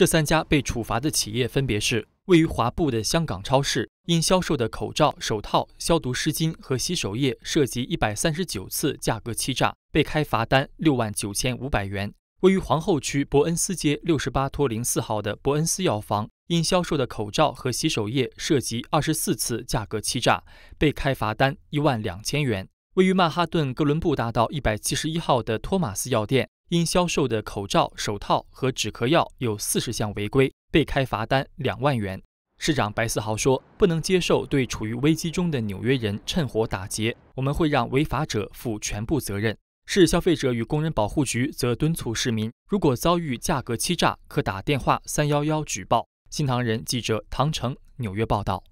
这三家被处罚的企业分别是：位于华埠的香港超市，因销售的口罩、手套、消毒湿巾和洗手液涉及一百三十九次价格欺诈，被开罚单六万九千五百元；位于皇后区伯恩斯街六十八托零四号的伯恩斯药房，因销售的口罩和洗手液涉及二十四次价格欺诈，被开罚单一万两千元；位于曼哈顿哥伦布大道一百七十一号的托马斯药店。因销售的口罩、手套和止咳药有四十项违规，被开罚单两万元。市长白思豪说：“不能接受对处于危机中的纽约人趁火打劫，我们会让违法者负全部责任。”市消费者与工人保护局则敦促市民，如果遭遇价格欺诈，可打电话三幺幺举报。新唐人记者唐成，纽约报道。